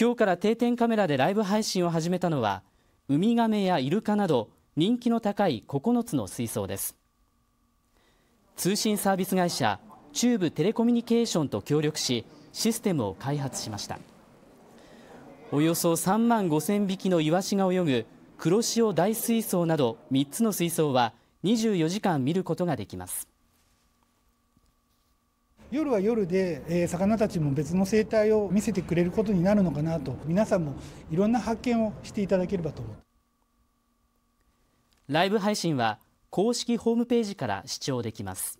今日から定点カメラでライブ配信を始めたのはウミガメやイルカなど人気の高い9つの水槽です通信サービス会社中部テレコミュニケーションと協力しシステムを開発しましたおよそ3万5000匹のイワシが泳ぐ黒潮大水槽など3つの水槽は24時間見ることができます夜は夜で、え魚たちも別の生態を見せてくれることになるのかなと皆さんもいろんな発見をしていただければと思うライブ配信は公式ホームページから視聴できます